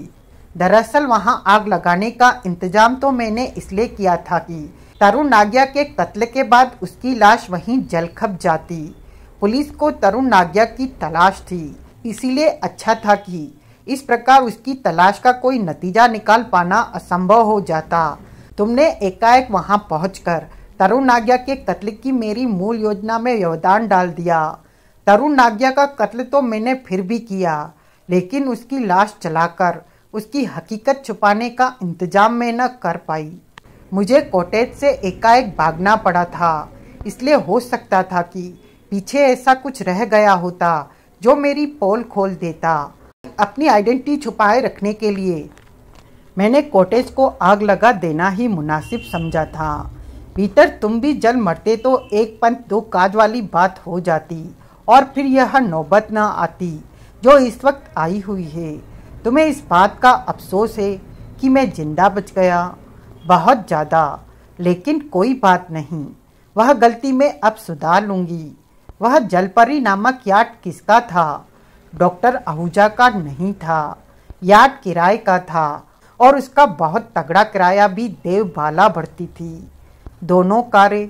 दरअसल वहाँ आग लगाने का इंतजाम तो मैंने इसलिए किया था कि तरुण नागिया के कत्ल के बाद उसकी लाश वहीं जलखप जाती पुलिस को तरुण नागिया की तलाश थी इसीलिए अच्छा था कि इस प्रकार उसकी तलाश का कोई नतीजा निकाल पाना असंभव हो जाता तुमने एकाएक वहाँ पहुँच तरुण नागिया के कत्ल की मेरी मूल योजना में योगदान डाल दिया तरुण नागिया का कत्ल तो मैंने फिर भी किया लेकिन उसकी लाश चलाकर उसकी हकीकत छुपाने का इंतजाम मैं न कर पाई मुझे कॉटेज से एकाएक भागना पड़ा था इसलिए हो सकता था कि पीछे ऐसा कुछ रह गया होता जो मेरी पोल खोल देता अपनी आइडेंटिटी छुपाए रखने के लिए मैंने कॉटेज को आग लगा देना ही मुनासिब समझा था भीतर तुम भी जल मरते तो एक पंथ दो काज वाली बात हो जाती और फिर यह नौबत ना आती जो इस वक्त आई हुई है तुम्हें इस बात का अफसोस है कि मैं जिंदा बच गया बहुत ज़्यादा लेकिन कोई बात नहीं वह गलती मैं अब सुधार लूँगी वह जलपरी नामक याट किसका था डॉक्टर आहूजा का नहीं था याट किराए का था और उसका बहुत तगड़ा किराया भी देवबाला भरती थी दोनों कारें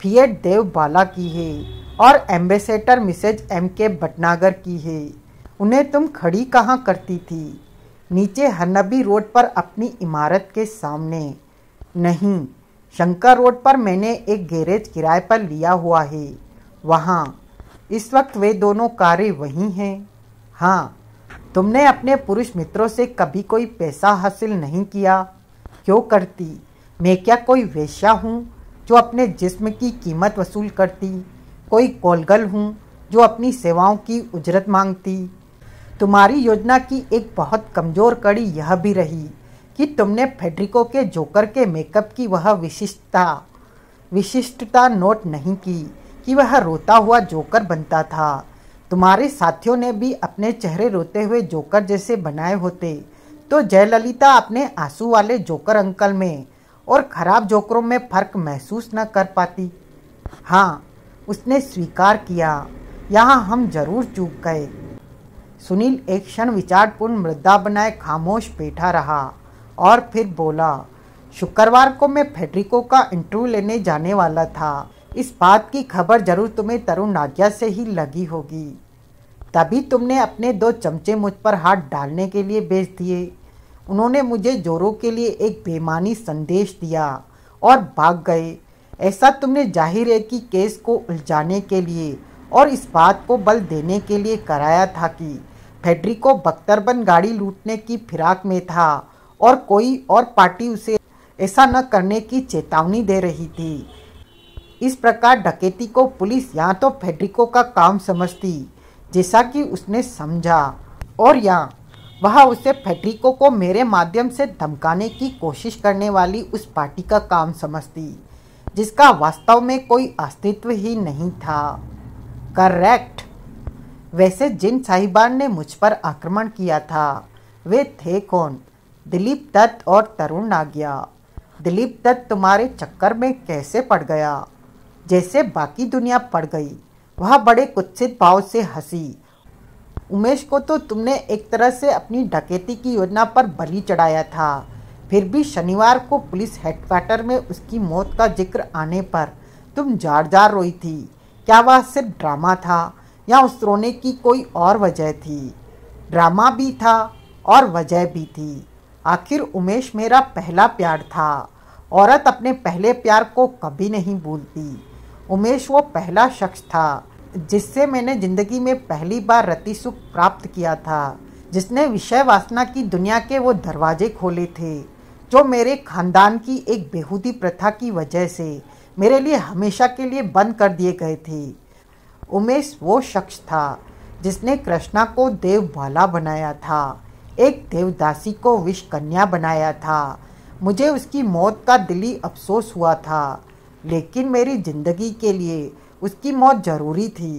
फियट देव बाला की है और एम्बेसडर मिसेज एम के भटनागर की है उन्हें तुम खड़ी कहाँ करती थी नीचे हनबी रोड पर अपनी इमारत के सामने नहीं शंकर रोड पर मैंने एक गैरेज किराए पर लिया हुआ है वहाँ इस वक्त वे दोनों कारें वहीं हैं हाँ तुमने अपने पुरुष मित्रों से कभी कोई पैसा हासिल नहीं किया क्यों करती मैं क्या कोई वेश्या हूँ जो अपने जिस्म की कीमत वसूल करती कोई कोलगल हूँ जो अपनी सेवाओं की उजरत मांगती तुम्हारी योजना की एक बहुत कमज़ोर कड़ी यह भी रही कि तुमने फेडरिको के जोकर के मेकअप की वह विशिष्टता विशिष्टता नोट नहीं की कि वह रोता हुआ जोकर बनता था तुम्हारे साथियों ने भी अपने चेहरे रोते हुए जोकर जैसे बनाए होते तो जयललिता अपने आंसू वाले जोकर अंकल में और ख़राब जोकरों में फ़र्क महसूस न कर पाती हाँ उसने स्वीकार किया यहाँ हम जरूर चूक गए सुनील एक क्षण विचारपूर्ण मृदा बनाए खामोश बैठा रहा और फिर बोला शुक्रवार को मैं फेडरिको का इंटरव्यू लेने जाने वाला था इस बात की खबर जरूर तुम्हें तरुण नागिया से ही लगी होगी तभी तुमने अपने दो चमचे मुझ पर हाथ डालने के लिए भेज दिए उन्होंने मुझे जोरों के लिए एक बेमानी संदेश दिया और भाग गए ऐसा तुमने जाहिर है कि केस को उलझाने के लिए और इस बात को बल देने के लिए कराया था कि फेडरिको बख्तरबन गाड़ी लूटने की फिराक में था और कोई और पार्टी उसे ऐसा न करने की चेतावनी दे रही थी इस प्रकार डकैती को पुलिस या तो फेडरिको का काम समझती जैसा कि उसने समझा और या वह उसे फैट्रिको को मेरे माध्यम से धमकाने की कोशिश करने वाली उस पार्टी का काम समझती जिसका वास्तव में कोई अस्तित्व ही नहीं था करेक्ट वैसे जिन साहिबान ने मुझ पर आक्रमण किया था वे थे कौन दिलीप दत्त और तरुण नागिया दिलीप दत्त तुम्हारे चक्कर में कैसे पड़ गया जैसे बाकी दुनिया पड़ गई वह बड़े कुत्सित भाव से हंसी उमेश को तो तुमने एक तरह से अपनी डकैती की योजना पर बलि चढ़ाया था फिर भी शनिवार को पुलिस हेडक्वार्टर में उसकी मौत का जिक्र आने पर तुम जार जार रोई थी क्या वह सिर्फ ड्रामा था या उस रोने की कोई और वजह थी ड्रामा भी था और वजह भी थी आखिर उमेश मेरा पहला प्यार था औरत अपने पहले प्यार को कभी नहीं भूलती उमेश वो पहला शख्स था जिससे मैंने जिंदगी में पहली बार रति सुख प्राप्त किया था जिसने विषय वासना की दुनिया के वो दरवाजे खोले थे जो मेरे खानदान की एक बेहूदी प्रथा की वजह से मेरे लिए हमेशा के लिए बंद कर दिए गए थे उमेश वो शख्स था जिसने कृष्णा को देव बाला बनाया था एक देवदासी को विष कन्या बनाया था मुझे उसकी मौत का दिली अफसोस हुआ था लेकिन मेरी ज़िंदगी के लिए उसकी मौत जरूरी थी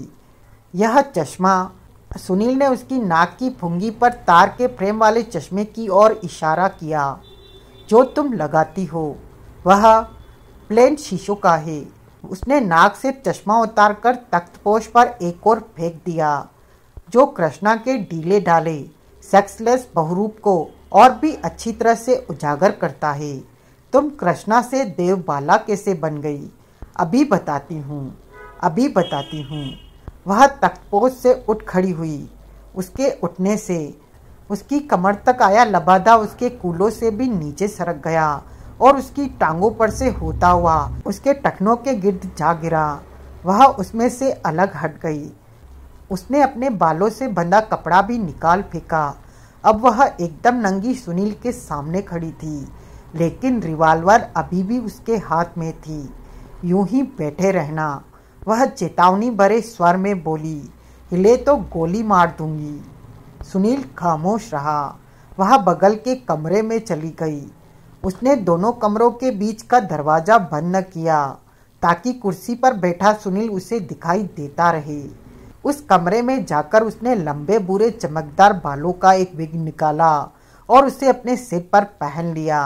यह चश्मा सुनील ने उसकी नाक की फुंगी पर तार के फ्रेम वाले चश्मे की ओर इशारा किया जो तुम लगाती हो वह प्लेन शीशों का है उसने नाक से चश्मा उतारकर तख्तपोश पर एक और फेंक दिया जो कृष्णा के डीले डाले सेक्सलेस बहुरूप को और भी अच्छी तरह से उजागर करता है तुम कृष्णा से देवबाला कैसे बन गई अभी बताती हूँ अभी बताती हूँ वह तख्तपोश से उठ खड़ी हुई उसके उठने से उसकी कमर तक आया लबादा उसके कूलों से भी नीचे सरक गया और उसकी टांगों पर से होता हुआ उसके टखनों के गिर्द जा गिरा वह उसमें से अलग हट गई उसने अपने बालों से बंधा कपड़ा भी निकाल फेंका अब वह एकदम नंगी सुनील के सामने खड़ी थी लेकिन रिवाल्वर अभी भी उसके हाथ में थी यूं ही बैठे रहना वह चेतावनी भरे स्वर में बोली हिले तो गोली मार दूंगी सुनील खामोश रहा वह बगल के कमरे में चली गई उसने दोनों कमरों के बीच का दरवाज़ा बंद न किया ताकि कुर्सी पर बैठा सुनील उसे दिखाई देता रहे उस कमरे में जाकर उसने लंबे बुरे चमकदार बालों का एक विग निकाला और उसे अपने सिर पर पहन लिया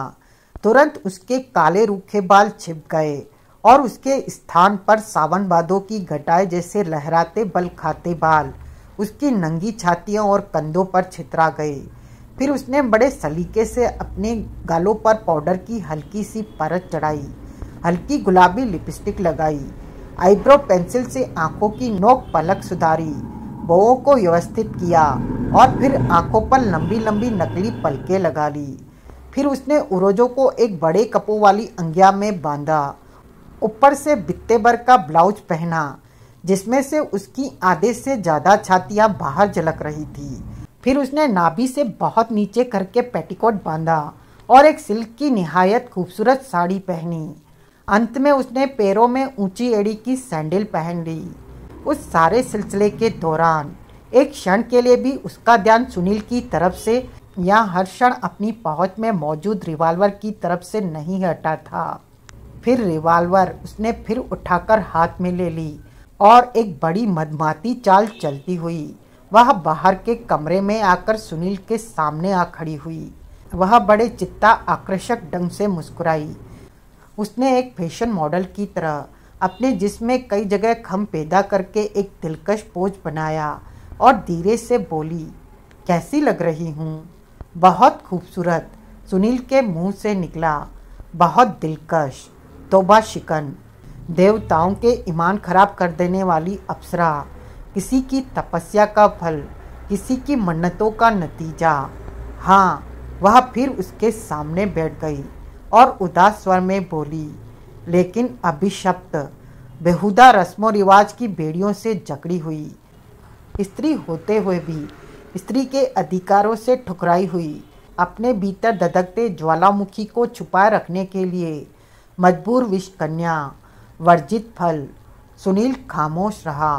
तुरंत उसके काले रूखे बाल छिप गए और उसके स्थान पर सावन बादों की घटाए जैसे लहराते बल खाते बाल उसकी नंगी छातियों और कंधों पर छितरा गए फिर उसने बड़े सलीके से अपने गालों पर पाउडर की हल्की सी परत चढ़ाई हल्की गुलाबी लिपस्टिक लगाई आईब्रो पेंसिल से आंखों की नोक पलक सुधारी बोओं को व्यवस्थित किया और फिर आंखों पर लंबी लंबी नकली पलकें लगा ली फिर उसने उरोजों को एक बड़े कपो वाली अंग्या में बांधा ऊपर से बित्ते भर का ब्लाउज पहना जिसमें से उसकी आधे से ज़्यादा छातियाँ बाहर झलक रही थी फिर उसने नाभि से बहुत नीचे करके पेटीकोट बांधा और एक सिल्क की नहायत खूबसूरत साड़ी पहनी अंत में उसने पैरों में ऊंची एड़ी की सैंडल पहन ली उस सारे सिलसिले के दौरान एक क्षण के लिए भी उसका ध्यान सुनील की तरफ से या हर क्षण अपनी पहुंच में मौजूद रिवाल्वर की तरफ से नहीं हटा था फिर रिवाल्वर उसने फिर उठाकर हाथ में ले ली और एक बड़ी मदमाती चाल चलती हुई वह बाहर के कमरे में आकर सुनील के सामने आ खड़ी हुई वह बड़े चित्ता आकर्षक ढंग से मुस्कुराई उसने एक फैशन मॉडल की तरह अपने जिसमें कई जगह खम पैदा करके एक दिलकश पोज बनाया और धीरे से बोली कैसी लग रही हूँ बहुत खूबसूरत सुनील के मुंह से निकला बहुत दिलकश तोबा शिकन देवताओं के ईमान खराब कर देने वाली अप्सरा किसी की तपस्या का फल किसी की मन्नतों का नतीजा हाँ वह फिर उसके सामने बैठ गई और उदास स्वर में बोली लेकिन अभिशप्त बेहुदा रस्मों रिवाज की बेड़ियों से जकड़ी हुई स्त्री होते हुए भी स्त्री के अधिकारों से ठुकराई हुई अपने भीतर ददकते ज्वालामुखी को छुपाए रखने के लिए मजबूर विष कन्या वर्जित फल सुनील खामोश रहा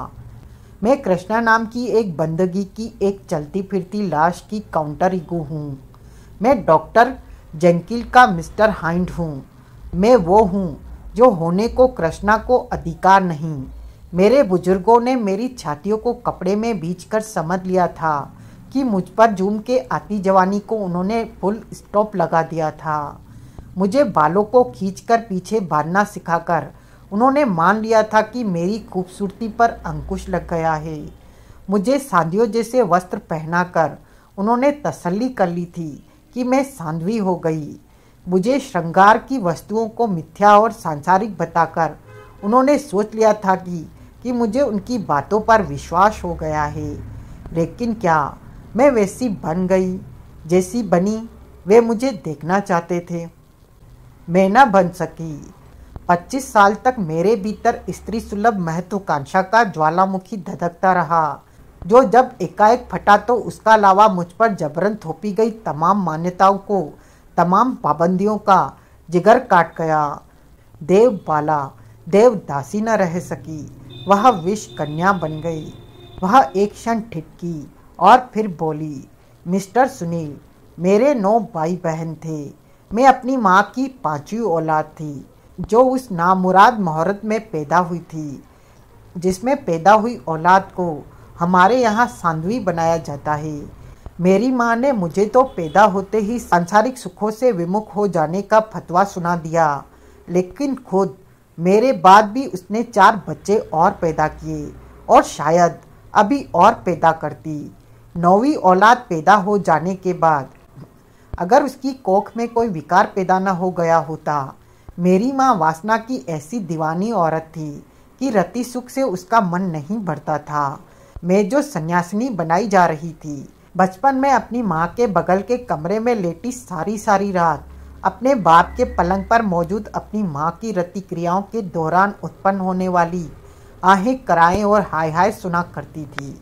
मैं कृष्णा नाम की एक बंदगी की एक चलती फिरती लाश की काउंटर इगो हूँ मैं डॉक्टर जेंकिल का मिस्टर हाइंड हूँ मैं वो हूँ जो होने को कृष्णा को अधिकार नहीं मेरे बुजुर्गों ने मेरी छातियों को कपड़े में बीच कर समझ लिया था कि मुझ पर जूम के आती जवानी को उन्होंने फुल स्टॉप लगा दिया था मुझे बालों को खींचकर पीछे बांधना सिखाकर उन्होंने मान लिया था कि मेरी खूबसूरती पर अंकुश लग गया है मुझे साधियों जैसे वस्त्र पहनाकर उन्होंने तसल्ली कर ली थी कि मैं सांधवी हो गई मुझे श्रृंगार की वस्तुओं को मिथ्या और सांसारिक बताकर उन्होंने सोच लिया था कि कि मुझे उनकी बातों पर विश्वास हो गया है लेकिन क्या मैं वैसी बन गई जैसी बनी वे मुझे देखना चाहते थे मैं न बन सकी 25 साल तक मेरे भीतर स्त्री सुलभ महत्वाकांक्षा का ज्वालामुखी धधकता रहा जो जब एकाएक फटा तो उसका लावा मुझ पर जबरन थोपी गई तमाम मान्यताओं को तमाम पाबंदियों का जिगर काट गया देव बाला देव दासी न रह सकी वह विष कन्या बन गई वह एक क्षण ठिटकी और फिर बोली मिस्टर सुनील मेरे नौ भाई बहन थे मैं अपनी माँ की पाँचवीं औलाद थी जो उस नामुराद मुहूर्त में पैदा हुई थी जिसमें पैदा हुई औलाद को हमारे यहाँ सांधवी बनाया जाता है मेरी माँ ने मुझे तो पैदा होते ही सांसारिक सुखों से विमुख हो जाने का फतवा सुना दिया लेकिन खुद मेरे बाद भी उसने चार बच्चे और पैदा किए और शायद अभी और पैदा करती नौवीं औलाद पैदा हो जाने के बाद अगर उसकी कोख में कोई विकार पैदा न हो गया होता मेरी माँ वासना की ऐसी दीवानी औरत थी कि रति सुख से उसका मन नहीं भरता था मैं जो सन्यासिनी बनाई जा रही थी बचपन में अपनी माँ के बगल के कमरे में लेटी सारी सारी रात अपने बाप के पलंग पर मौजूद अपनी माँ की रतिक्रियाओं के दौरान उत्पन्न होने वाली आहें कराएं और हाय हाय सुना करती थी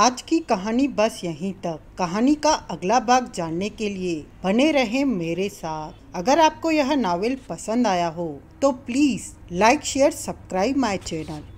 आज की कहानी बस यहीं तक कहानी का अगला भाग जानने के लिए बने रहें मेरे साथ अगर आपको यह नावल पसंद आया हो तो please like share subscribe my channel